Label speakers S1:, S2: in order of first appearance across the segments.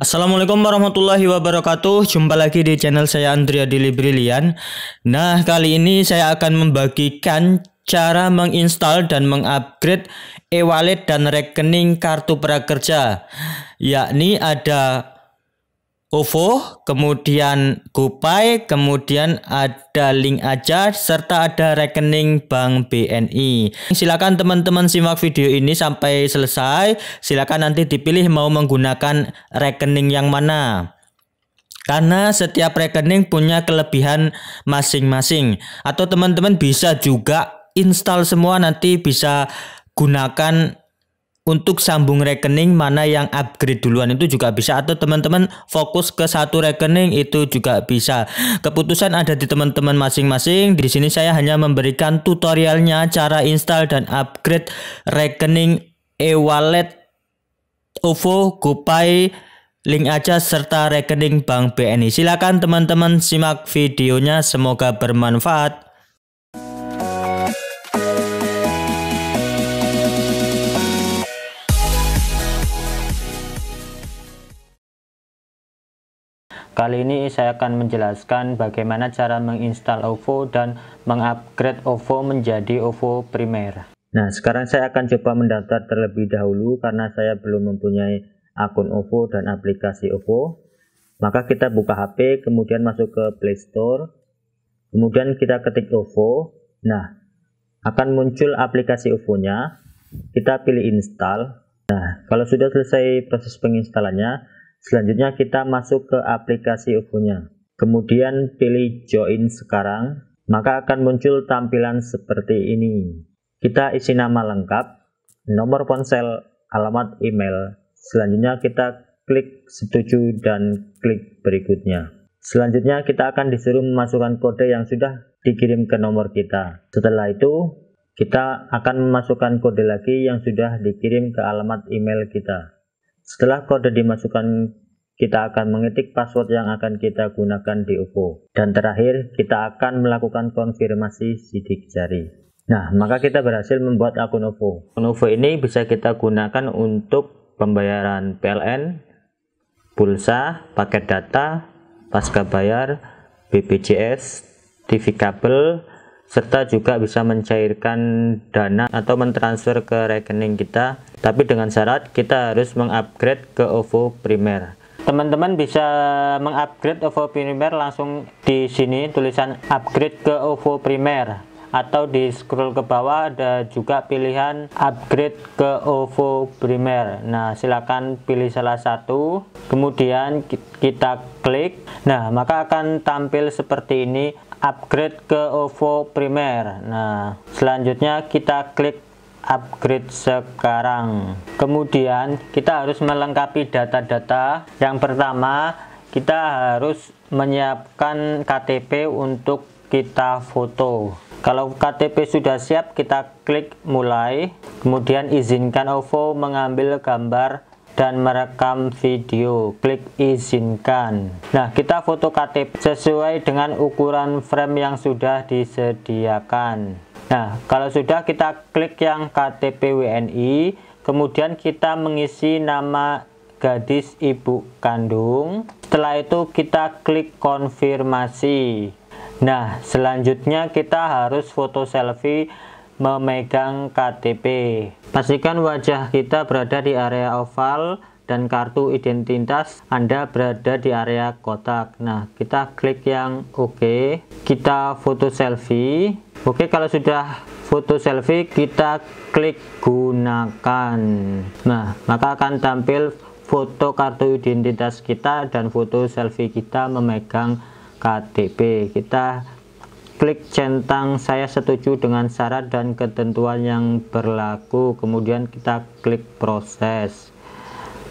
S1: Assalamualaikum warahmatullahi wabarakatuh Jumpa lagi di channel saya Andrea Dili Brilian Nah kali ini saya akan membagikan cara menginstal dan mengupgrade e-wallet dan rekening kartu prakerja Yakni ada OVO, kemudian GoPay, kemudian ada link aja, serta ada rekening Bank BNI. Silakan teman-teman simak video ini sampai selesai. Silakan nanti dipilih mau menggunakan rekening yang mana. Karena setiap rekening punya kelebihan masing-masing. Atau teman-teman bisa juga install semua nanti bisa gunakan untuk sambung rekening mana yang upgrade duluan itu juga bisa atau teman-teman fokus ke satu rekening itu juga bisa. Keputusan ada di teman-teman masing-masing. Di sini saya hanya memberikan tutorialnya cara install dan upgrade rekening e-wallet OVO, GoPay, link aja serta rekening Bank BNI. Silakan teman-teman simak videonya semoga bermanfaat. Kali ini saya akan menjelaskan bagaimana cara menginstal OVO dan mengupgrade OVO menjadi OVO Premier. Nah, sekarang saya akan coba mendaftar terlebih dahulu karena saya belum mempunyai akun OVO dan aplikasi OVO. Maka kita buka HP, kemudian masuk ke Play Store. Kemudian kita ketik OVO. Nah, akan muncul aplikasi OVO-nya. Kita pilih install. Nah, kalau sudah selesai proses penginstalannya, Selanjutnya kita masuk ke aplikasi ufo Kemudian pilih join sekarang, maka akan muncul tampilan seperti ini. Kita isi nama lengkap, nomor ponsel, alamat email. Selanjutnya kita klik setuju dan klik berikutnya. Selanjutnya kita akan disuruh memasukkan kode yang sudah dikirim ke nomor kita. Setelah itu, kita akan memasukkan kode lagi yang sudah dikirim ke alamat email kita. Setelah kode dimasukkan, kita akan mengetik password yang akan kita gunakan di Ovo. Dan terakhir, kita akan melakukan konfirmasi sidik jari. Nah, maka kita berhasil membuat akun OVO. Akun OVO ini bisa kita gunakan untuk pembayaran PLN, pulsa, paket data, pasca bayar, BPJS, TV kabel, serta juga bisa mencairkan dana atau mentransfer ke rekening kita tapi dengan syarat kita harus mengupgrade ke OVO primer teman-teman bisa mengupgrade OVO primer langsung di sini tulisan upgrade ke OVO primer atau di scroll ke bawah ada juga pilihan upgrade ke OVO Primer nah silakan pilih salah satu kemudian kita klik nah maka akan tampil seperti ini upgrade ke OVO primer nah selanjutnya kita klik upgrade sekarang kemudian kita harus melengkapi data-data yang pertama kita harus menyiapkan KTP untuk kita foto kalau KTP sudah siap, kita klik mulai. Kemudian izinkan OVO mengambil gambar dan merekam video. Klik izinkan. Nah, kita foto KTP sesuai dengan ukuran frame yang sudah disediakan. Nah, kalau sudah kita klik yang KTP WNI, kemudian kita mengisi nama gadis ibu kandung. Setelah itu kita klik konfirmasi. Nah, selanjutnya kita harus foto selfie memegang KTP. Pastikan wajah kita berada di area oval dan kartu identitas Anda berada di area kotak. Nah, kita klik yang OK. Kita foto selfie. Oke, kalau sudah foto selfie, kita klik gunakan. Nah, maka akan tampil foto kartu identitas kita dan foto selfie kita memegang KTP. Kita klik centang saya setuju dengan syarat dan ketentuan yang berlaku kemudian kita klik proses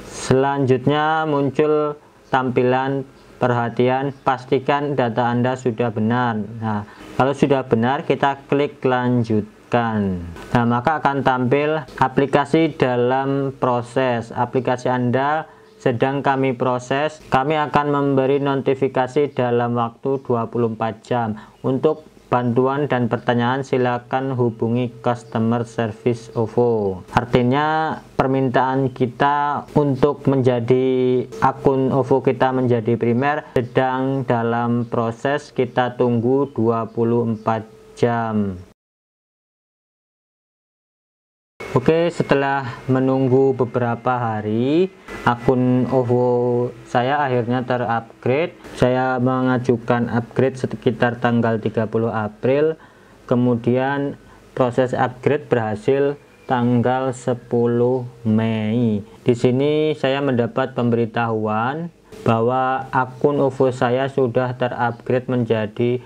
S1: selanjutnya muncul tampilan perhatian pastikan data anda sudah benar nah kalau sudah benar kita klik lanjutkan nah maka akan tampil aplikasi dalam proses aplikasi anda sedang kami proses kami akan memberi notifikasi dalam waktu 24 jam untuk bantuan dan pertanyaan silakan hubungi customer service OVO artinya permintaan kita untuk menjadi akun OVO kita menjadi primer sedang dalam proses kita tunggu 24 jam Oke, setelah menunggu beberapa hari, akun OVO saya akhirnya terupgrade. Saya mengajukan upgrade sekitar tanggal 30 April, kemudian proses upgrade berhasil tanggal 10 Mei. Di sini saya mendapat pemberitahuan bahwa akun OVO saya sudah terupgrade menjadi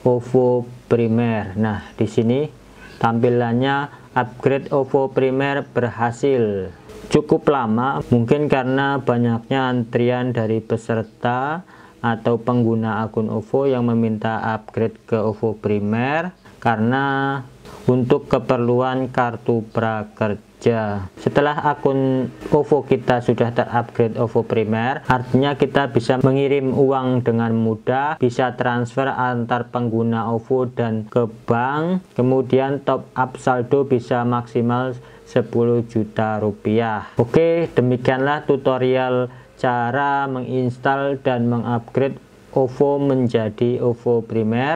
S1: OVO Primer. Nah, di sini tampilannya upgrade OVO Primer berhasil. Cukup lama, mungkin karena banyaknya antrian dari peserta atau pengguna akun OVO yang meminta upgrade ke OVO Primer karena untuk keperluan kartu prakerja saja setelah akun OVO kita sudah terupgrade OVO primer artinya kita bisa mengirim uang dengan mudah bisa transfer antar pengguna OVO dan ke bank kemudian top up saldo bisa maksimal 10 juta rupiah oke demikianlah tutorial cara menginstal dan mengupgrade OVO menjadi OVO primer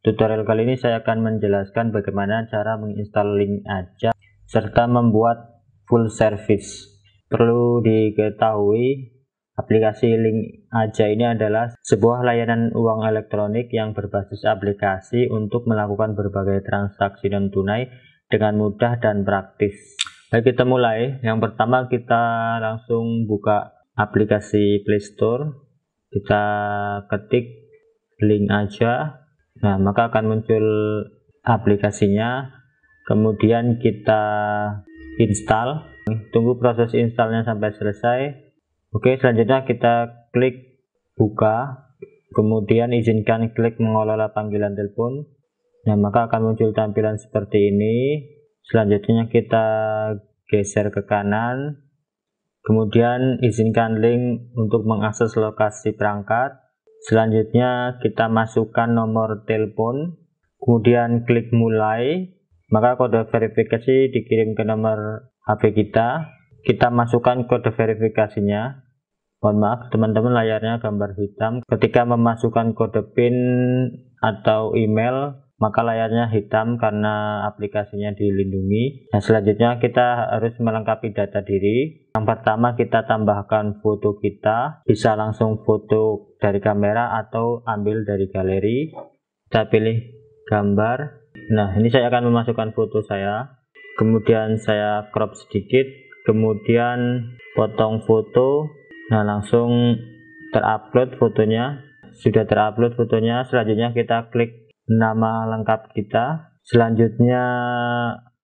S1: Tutorial kali ini saya akan menjelaskan bagaimana cara menginstal link aja serta membuat full service. Perlu diketahui aplikasi link aja ini adalah sebuah layanan uang elektronik yang berbasis aplikasi untuk melakukan berbagai transaksi non tunai dengan mudah dan praktis. Baik kita mulai. Yang pertama kita langsung buka aplikasi Play Store. Kita ketik link aja Nah, maka akan muncul aplikasinya. Kemudian kita install. Tunggu proses installnya sampai selesai. Oke, selanjutnya kita klik buka. Kemudian izinkan klik mengelola panggilan telepon. Nah, maka akan muncul tampilan seperti ini. Selanjutnya kita geser ke kanan. Kemudian izinkan link untuk mengakses lokasi perangkat. Selanjutnya kita masukkan nomor telepon, kemudian klik mulai, maka kode verifikasi dikirim ke nomor HP kita. Kita masukkan kode verifikasinya. Mohon maaf teman-teman layarnya gambar hitam. Ketika memasukkan kode PIN atau email, maka layarnya hitam karena aplikasinya dilindungi. Nah, selanjutnya kita harus melengkapi data diri. Yang pertama kita tambahkan foto kita, bisa langsung foto dari kamera atau ambil dari galeri. Kita pilih gambar. Nah, ini saya akan memasukkan foto saya. Kemudian saya crop sedikit, kemudian potong foto. Nah, langsung terupload fotonya. Sudah terupload fotonya, selanjutnya kita klik nama lengkap kita. Selanjutnya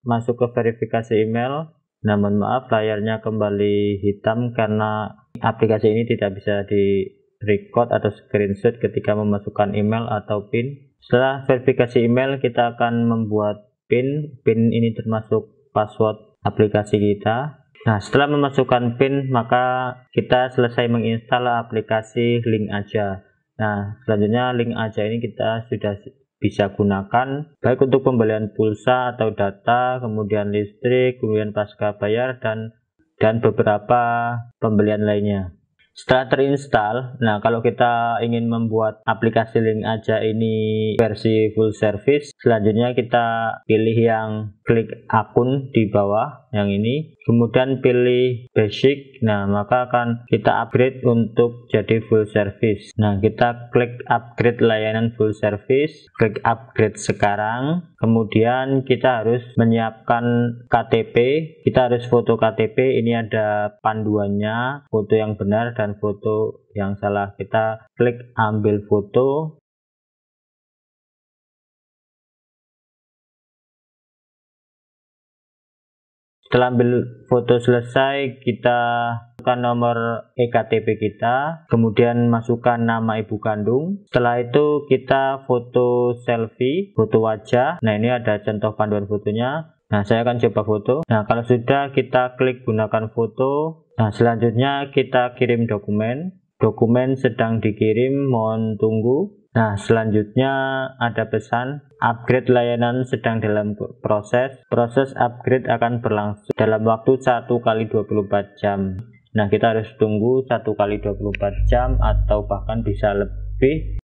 S1: masuk ke verifikasi email namun maaf layarnya kembali hitam karena aplikasi ini tidak bisa di record atau screenshot ketika memasukkan email atau PIN. Setelah verifikasi email kita akan membuat PIN. PIN ini termasuk password aplikasi kita. Nah, setelah memasukkan PIN maka kita selesai menginstal aplikasi link aja. Nah, selanjutnya link aja ini kita sudah bisa gunakan baik untuk pembelian pulsa atau data, kemudian listrik, kemudian pasca bayar dan dan beberapa pembelian lainnya setelah terinstall nah kalau kita ingin membuat aplikasi link aja ini versi full service selanjutnya kita pilih yang klik akun di bawah yang ini kemudian pilih basic nah maka akan kita upgrade untuk jadi full service nah kita klik upgrade layanan full service klik upgrade sekarang kemudian kita harus menyiapkan KTP kita harus foto KTP ini ada panduannya foto yang benar dan dan foto yang salah kita klik ambil foto setelah ambil foto selesai kita masukkan nomor EKTP kita kemudian masukkan nama ibu kandung setelah itu kita foto selfie foto wajah nah ini ada contoh panduan fotonya nah saya akan coba foto nah kalau sudah kita klik gunakan foto Nah, selanjutnya kita kirim dokumen. Dokumen sedang dikirim, mohon tunggu. Nah, selanjutnya ada pesan upgrade layanan sedang dalam proses. Proses upgrade akan berlangsung dalam waktu 1 kali 24 jam. Nah, kita harus tunggu 1 kali 24 jam atau bahkan bisa lebih.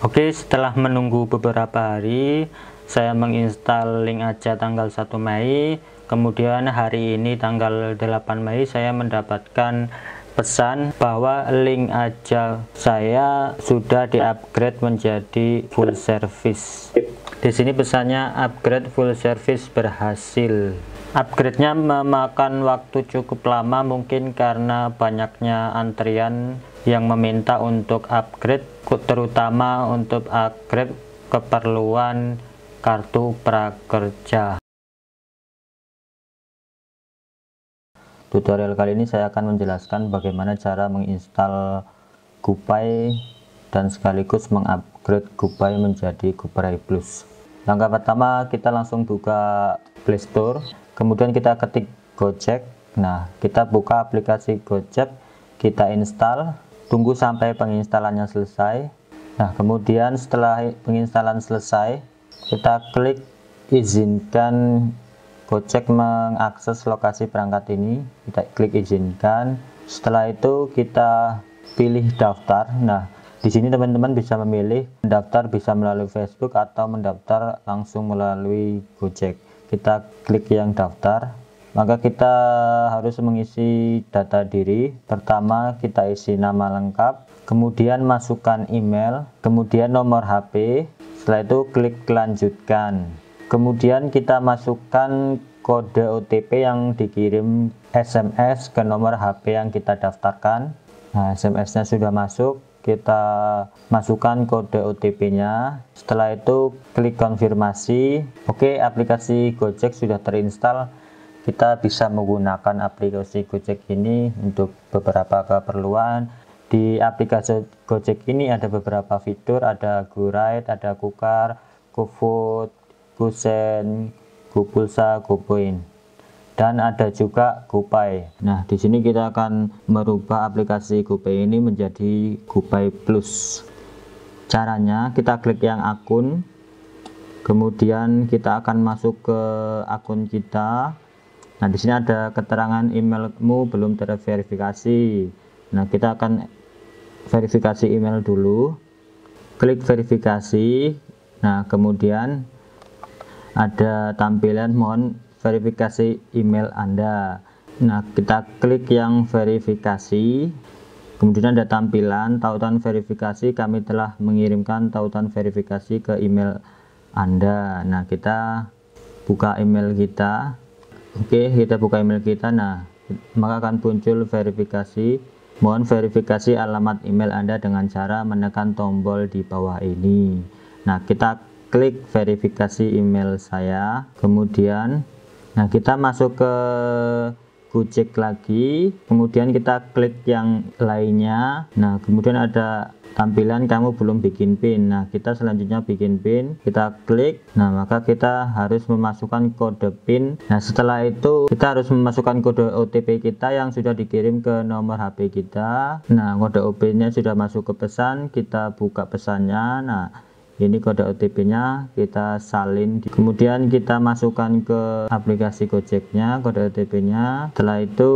S1: Oke, setelah menunggu beberapa hari, saya menginstal link aja tanggal 1 Mei Kemudian hari ini tanggal 8 Mei saya mendapatkan pesan bahwa link aja saya sudah diupgrade menjadi full service. Di sini pesannya upgrade full service berhasil. Upgrade-nya memakan waktu cukup lama mungkin karena banyaknya antrian yang meminta untuk upgrade terutama untuk upgrade keperluan kartu prakerja. Tutorial kali ini saya akan menjelaskan bagaimana cara menginstal Gupay dan sekaligus mengupgrade Gupay menjadi Gupay Plus. Langkah pertama kita langsung buka Play Store, kemudian kita ketik Gojek. Nah, kita buka aplikasi Gojek, kita install, tunggu sampai penginstalannya selesai. Nah, kemudian setelah penginstalan selesai, kita klik izinkan Gojek mengakses lokasi perangkat ini kita klik izinkan setelah itu kita pilih daftar nah di sini teman-teman bisa memilih mendaftar bisa melalui Facebook atau mendaftar langsung melalui Gojek kita klik yang daftar maka kita harus mengisi data diri pertama kita isi nama lengkap kemudian masukkan email kemudian nomor HP setelah itu klik lanjutkan kemudian kita masukkan kode OTP yang dikirim SMS ke nomor HP yang kita daftarkan nah SMS-nya sudah masuk kita masukkan kode OTP nya setelah itu klik konfirmasi oke aplikasi Gojek sudah terinstall kita bisa menggunakan aplikasi Gojek ini untuk beberapa keperluan di aplikasi Gojek ini ada beberapa fitur ada GoRide, ada Kukar, GoFood, kusen, GoPulsa, GoPoint dan ada juga GoPay. Nah, di sini kita akan merubah aplikasi GoPay ini menjadi GoPay Plus. Caranya kita klik yang akun, kemudian kita akan masuk ke akun kita. Nah, di sini ada keterangan emailmu belum terverifikasi. Nah, kita akan verifikasi email dulu. Klik verifikasi. Nah, kemudian ada tampilan mohon verifikasi email Anda. Nah, kita klik yang verifikasi. Kemudian ada tampilan tautan verifikasi kami telah mengirimkan tautan verifikasi ke email Anda. Nah, kita buka email kita. Oke, kita buka email kita. Nah, maka akan muncul verifikasi. Mohon verifikasi alamat email Anda dengan cara menekan tombol di bawah ini. Nah, kita klik verifikasi email saya kemudian nah kita masuk ke Gojek lagi kemudian kita klik yang lainnya nah kemudian ada tampilan kamu belum bikin pin nah kita selanjutnya bikin pin kita klik nah maka kita harus memasukkan kode pin nah setelah itu kita harus memasukkan kode OTP kita yang sudah dikirim ke nomor HP kita nah kode OTP nya sudah masuk ke pesan kita buka pesannya nah ini kode OTP nya kita salin kemudian kita masukkan ke aplikasi Gojek nya kode OTP nya setelah itu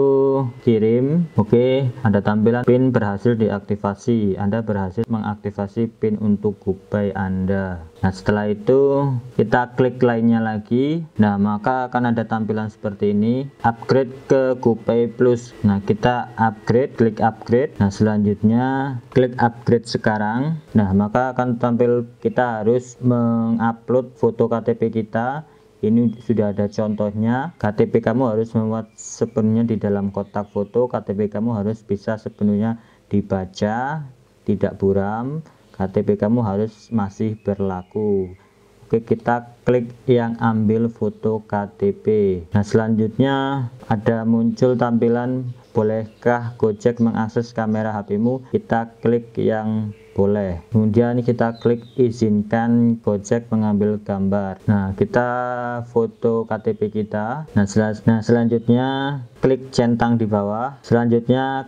S1: kirim oke ada tampilan pin berhasil diaktifasi Anda berhasil mengaktifasi pin untuk GoPay Anda Nah setelah itu kita klik lainnya lagi Nah maka akan ada tampilan seperti ini Upgrade ke Coupe Plus Nah kita upgrade, klik upgrade Nah selanjutnya klik upgrade sekarang Nah maka akan tampil kita harus mengupload foto KTP kita ini sudah ada contohnya KTP kamu harus membuat sepenuhnya di dalam kotak foto KTP kamu harus bisa sepenuhnya dibaca tidak buram KTP kamu harus masih berlaku Oke kita klik yang ambil foto KTP Nah selanjutnya ada muncul tampilan bolehkah Gojek mengakses kamera HPmu kita klik yang boleh kemudian kita klik izinkan Gojek mengambil gambar nah kita foto KTP kita nah, sel nah selanjutnya klik centang di bawah selanjutnya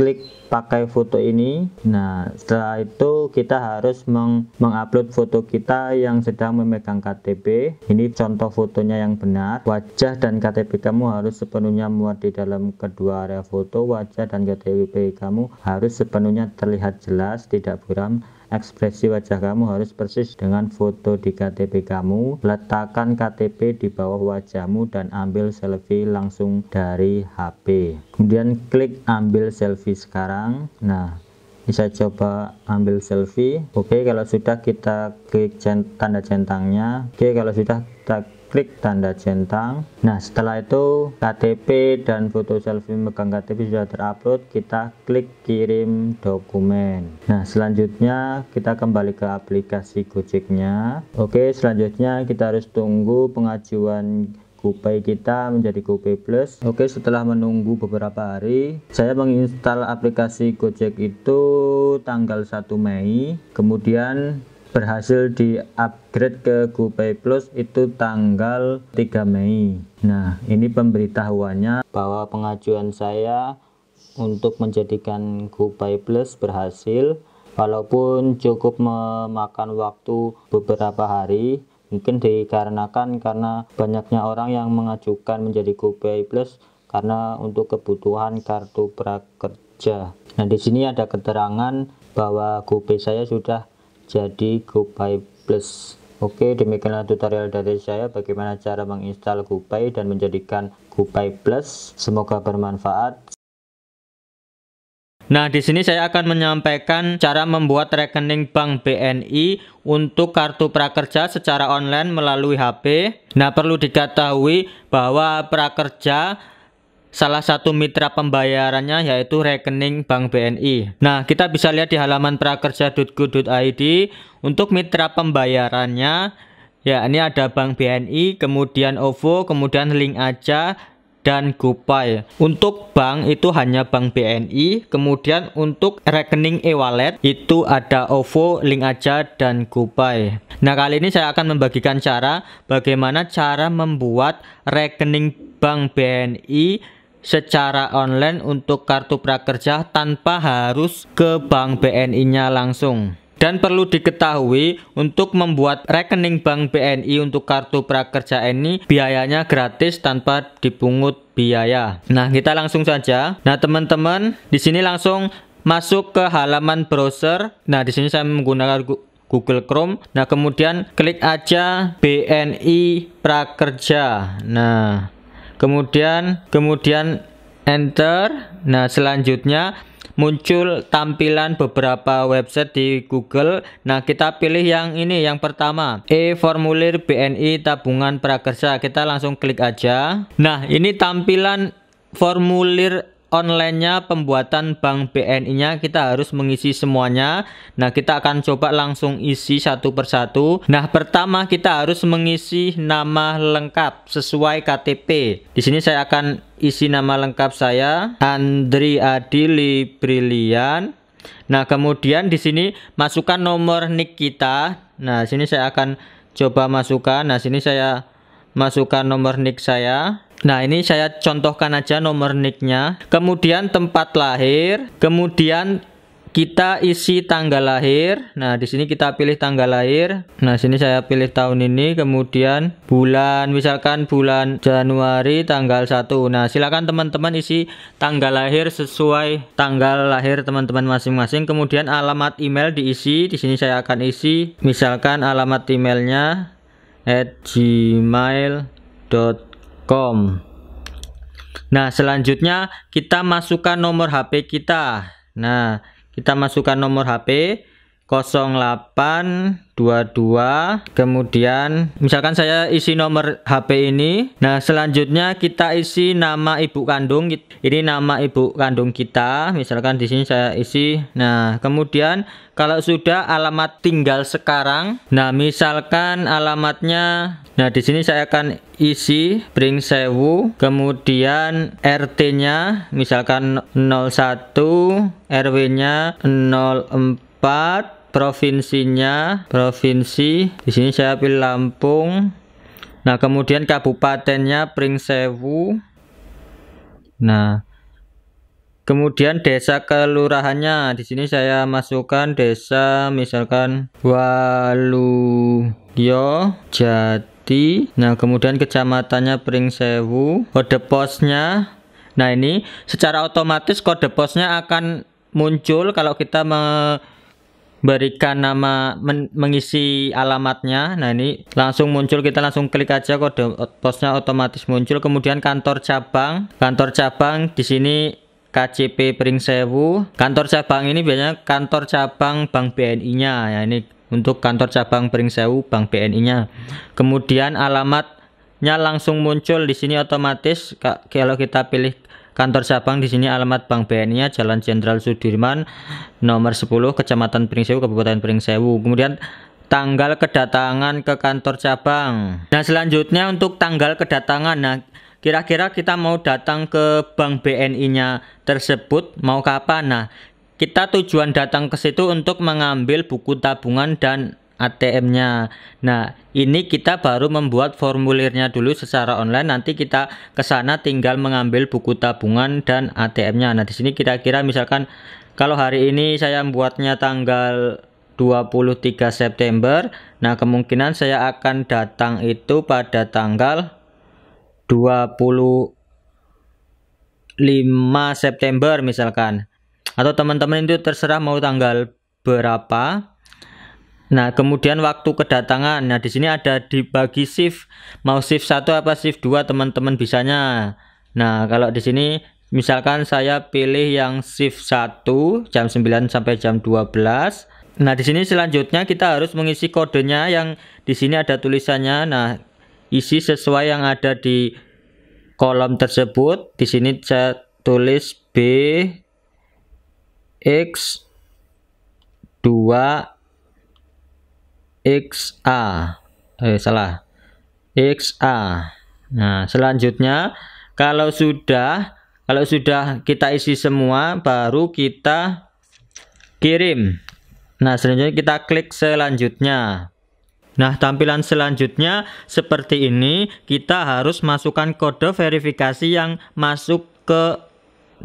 S1: klik pakai foto ini nah setelah itu kita harus meng mengupload foto kita yang sedang memegang KTP ini contoh fotonya yang benar wajah dan KTP kamu harus sepenuhnya muat di dalam kedua area foto wajah dan KTP kamu harus sepenuhnya terlihat jelas tidak buram Ekspresi wajah kamu harus persis dengan foto di KTP kamu. Letakkan KTP di bawah wajahmu dan ambil selfie langsung dari HP. Kemudian klik ambil selfie sekarang. Nah, bisa coba ambil selfie. Oke, kalau sudah kita klik tanda centangnya. Oke, kalau sudah kita klik tanda centang nah setelah itu KTP dan foto selfie megang KTP sudah terupload kita klik kirim dokumen nah selanjutnya kita kembali ke aplikasi gojeknya oke selanjutnya kita harus tunggu pengajuan GoPay kita menjadi GoPay Plus. Oke, setelah menunggu beberapa hari, saya menginstal aplikasi Gojek itu tanggal 1 Mei. Kemudian berhasil di upgrade ke GoPay Plus itu tanggal 3 Mei nah ini pemberitahuannya bahwa pengajuan saya untuk menjadikan GoPay Plus berhasil walaupun cukup memakan waktu beberapa hari mungkin dikarenakan karena banyaknya orang yang mengajukan menjadi GoPay Plus karena untuk kebutuhan kartu prakerja nah di sini ada keterangan bahwa GoPay saya sudah jadi GoPay Plus Oke demikianlah tutorial dari saya bagaimana cara menginstal GoPay dan menjadikan GoPay Plus semoga bermanfaat Nah, di sini saya akan menyampaikan cara membuat rekening bank BNI untuk kartu prakerja secara online melalui HP. Nah, perlu diketahui bahwa prakerja Salah satu mitra pembayarannya yaitu rekening Bank BNI. Nah, kita bisa lihat di halaman prakerja.go.id untuk mitra pembayarannya ya ini ada Bank BNI, kemudian OVO, kemudian Link Aja dan GoPay. Untuk bank itu hanya bank BNI, kemudian untuk rekening e-wallet itu ada OVO, Link Aja, dan GoPay. Nah kali ini saya akan membagikan cara bagaimana cara membuat rekening bank BNI secara online untuk kartu prakerja tanpa harus ke bank BNI-nya langsung. Dan perlu diketahui untuk membuat rekening bank BNI untuk kartu prakerja ini biayanya gratis tanpa dipungut biaya. Nah, kita langsung saja. Nah, teman-teman, di sini langsung masuk ke halaman browser. Nah, di sini saya menggunakan Google Chrome. Nah, kemudian klik aja BNI Prakerja. Nah, kemudian kemudian enter nah selanjutnya muncul tampilan beberapa website di Google nah kita pilih yang ini yang pertama e-formulir BNI tabungan prakerja kita langsung klik aja nah ini tampilan formulir online-nya pembuatan bank BNI nya kita harus mengisi semuanya nah kita akan coba langsung isi satu persatu nah pertama kita harus mengisi nama lengkap sesuai KTP di sini saya akan isi nama lengkap saya Andri Adili Brilian nah kemudian di sini masukkan nomor nik kita nah sini saya akan coba masukkan nah sini saya masukkan nomor nik saya Nah ini saya contohkan aja nomor nicknya Kemudian tempat lahir Kemudian kita isi tanggal lahir Nah di sini kita pilih tanggal lahir Nah sini saya pilih tahun ini Kemudian bulan misalkan bulan Januari tanggal 1 Nah silakan teman-teman isi tanggal lahir sesuai tanggal lahir teman-teman masing-masing Kemudian alamat email diisi Di sini saya akan isi misalkan alamat emailnya at gmail.com gmail.com nah selanjutnya kita masukkan nomor HP kita nah kita masukkan nomor HP 0822 kemudian misalkan saya isi nomor HP ini nah selanjutnya kita isi nama ibu kandung ini nama ibu kandung kita misalkan di sini saya isi nah kemudian kalau sudah alamat tinggal sekarang nah misalkan alamatnya nah di sini saya akan isi bring sewu kemudian RT nya misalkan 01 RW nya 04 provinsinya provinsi di sini saya pilih Lampung nah kemudian kabupatennya Pringsewu nah kemudian desa kelurahannya di sini saya masukkan desa misalkan Waluyo Jati nah kemudian kecamatannya Pringsewu kode posnya nah ini secara otomatis kode posnya akan muncul kalau kita me berikan nama men mengisi alamatnya nah ini langsung muncul kita langsung klik aja kode posnya otomatis muncul kemudian kantor cabang kantor cabang di sini KCP Pringsewu kantor cabang ini biasanya kantor cabang Bank BNI nya ya ini untuk kantor cabang Pringsewu Bank BNI nya kemudian alamatnya langsung muncul di sini otomatis kalau kita pilih Kantor cabang di sini alamat Bank BNI-nya Jalan Jenderal Sudirman nomor 10 Kecamatan Pringsewu Kabupaten Pringsewu. Kemudian tanggal kedatangan ke kantor cabang. Nah, selanjutnya untuk tanggal kedatangan. Nah, kira-kira kita mau datang ke Bank BNI-nya tersebut mau kapan? Nah, kita tujuan datang ke situ untuk mengambil buku tabungan dan ATM-nya. Nah, ini kita baru membuat formulirnya dulu secara online. Nanti kita ke sana tinggal mengambil buku tabungan dan ATM-nya. Nah, di sini kira-kira misalkan kalau hari ini saya membuatnya tanggal 23 September. Nah, kemungkinan saya akan datang itu pada tanggal 25 September misalkan. Atau teman-teman itu terserah mau tanggal berapa Nah, kemudian waktu kedatangan. Nah, di sini ada dibagi shift. Mau shift 1 apa shift 2 teman-teman bisanya. Nah, kalau di sini misalkan saya pilih yang shift 1 jam 9 sampai jam 12. Nah, di sini selanjutnya kita harus mengisi kodenya yang di sini ada tulisannya. Nah, isi sesuai yang ada di kolom tersebut. Di sini saya tulis B X 2 XA. Eh salah. XA. Nah, selanjutnya kalau sudah kalau sudah kita isi semua baru kita kirim. Nah, selanjutnya kita klik selanjutnya. Nah, tampilan selanjutnya seperti ini, kita harus masukkan kode verifikasi yang masuk ke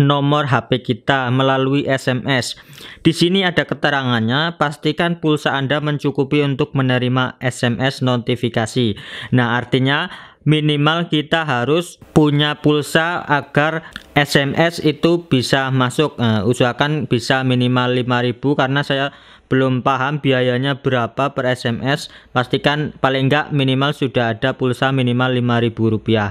S1: nomor HP kita melalui SMS. Di sini ada keterangannya, pastikan pulsa Anda mencukupi untuk menerima SMS notifikasi. Nah, artinya minimal kita harus punya pulsa agar SMS itu bisa masuk Nah, usahakan bisa minimal 5000 karena saya belum paham biayanya berapa per SMS pastikan paling enggak minimal sudah ada pulsa minimal 5000 rupiah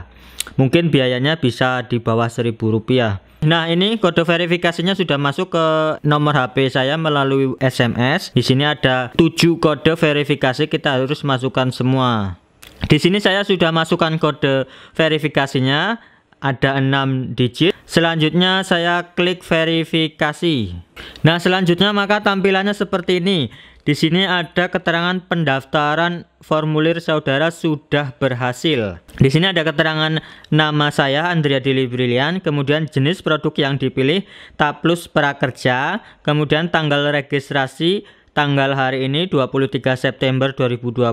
S1: mungkin biayanya bisa di bawah 1000 rupiah Nah, ini kode verifikasinya sudah masuk ke nomor HP saya melalui SMS. Di sini ada 7 kode verifikasi kita harus masukkan semua. Di sini saya sudah masukkan kode verifikasinya ada 6 digit. Selanjutnya saya klik verifikasi. Nah, selanjutnya maka tampilannya seperti ini. Di sini ada keterangan pendaftaran formulir saudara sudah berhasil. Di sini ada keterangan nama saya Andrea Dili Brilian, kemudian jenis produk yang dipilih, taplus prakerja, kemudian tanggal registrasi tanggal hari ini 23 September 2020,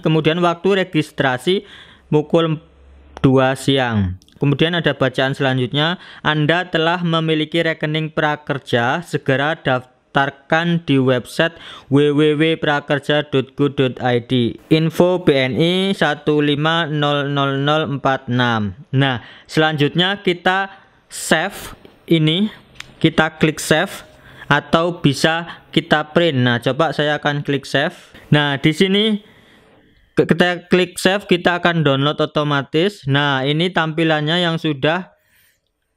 S1: kemudian waktu registrasi pukul 2 siang. Kemudian ada bacaan selanjutnya, Anda telah memiliki rekening prakerja, segera daftar Daftarkan di website www.prakerja.go.id info BNI 1500046 nah selanjutnya kita save ini kita klik save atau bisa kita print nah coba saya akan klik save nah di sini kita klik save kita akan download otomatis nah ini tampilannya yang sudah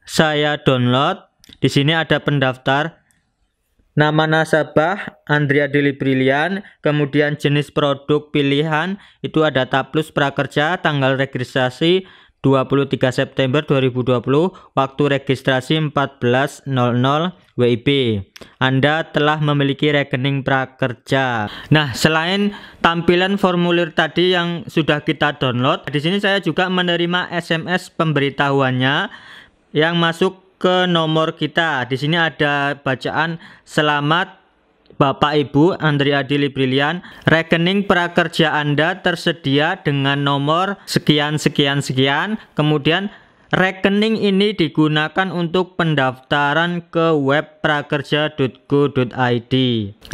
S1: saya download di sini ada pendaftar Nama nasabah Andrea Deli Brilian, kemudian jenis produk pilihan itu ada taplus prakerja tanggal registrasi 23 September 2020 waktu registrasi 14.00 WIB. Anda telah memiliki rekening prakerja. Nah, selain tampilan formulir tadi yang sudah kita download, di sini saya juga menerima SMS pemberitahuannya yang masuk ke nomor kita. Di sini ada bacaan selamat Bapak Ibu Andri Adili Brilian, rekening prakerja Anda tersedia dengan nomor sekian sekian sekian. Kemudian rekening ini digunakan untuk pendaftaran ke web prakerja.go.id.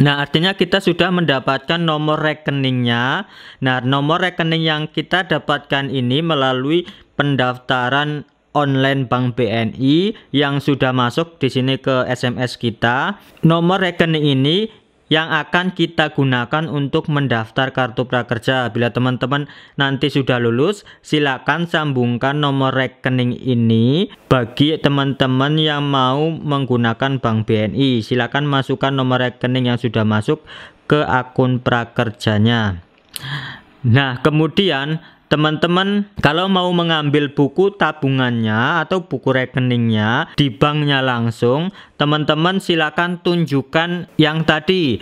S1: Nah, artinya kita sudah mendapatkan nomor rekeningnya. Nah, nomor rekening yang kita dapatkan ini melalui pendaftaran online Bank BNI yang sudah masuk di sini ke SMS kita. Nomor rekening ini yang akan kita gunakan untuk mendaftar kartu prakerja. Bila teman-teman nanti sudah lulus, silakan sambungkan nomor rekening ini bagi teman-teman yang mau menggunakan Bank BNI. Silakan masukkan nomor rekening yang sudah masuk ke akun prakerjanya. Nah, kemudian teman-teman kalau mau mengambil buku tabungannya atau buku rekeningnya di banknya langsung teman-teman silakan tunjukkan yang tadi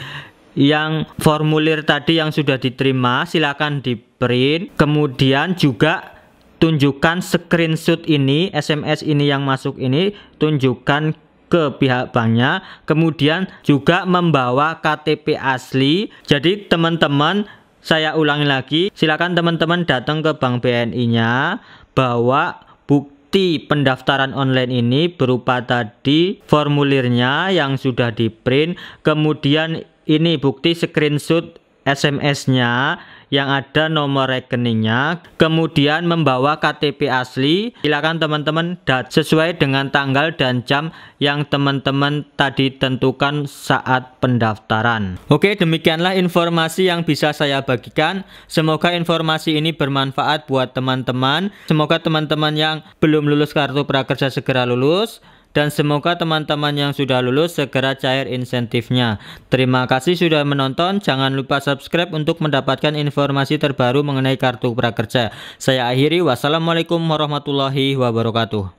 S1: yang formulir tadi yang sudah diterima silakan di print kemudian juga tunjukkan screenshot ini SMS ini yang masuk ini tunjukkan ke pihak banknya kemudian juga membawa KTP asli jadi teman-teman saya ulangi lagi, silakan teman-teman datang ke Bank BNI-nya, bawa bukti pendaftaran online ini berupa tadi formulirnya yang sudah di-print, kemudian ini bukti screenshot SMS-nya yang ada nomor rekeningnya kemudian membawa KTP asli silakan teman-teman sesuai dengan tanggal dan jam yang teman-teman tadi tentukan saat pendaftaran oke demikianlah informasi yang bisa saya bagikan semoga informasi ini bermanfaat buat teman-teman semoga teman-teman yang belum lulus kartu prakerja segera lulus dan semoga teman-teman yang sudah lulus segera cair insentifnya. Terima kasih sudah menonton, jangan lupa subscribe untuk mendapatkan informasi terbaru mengenai kartu prakerja. Saya akhiri, wassalamualaikum warahmatullahi wabarakatuh.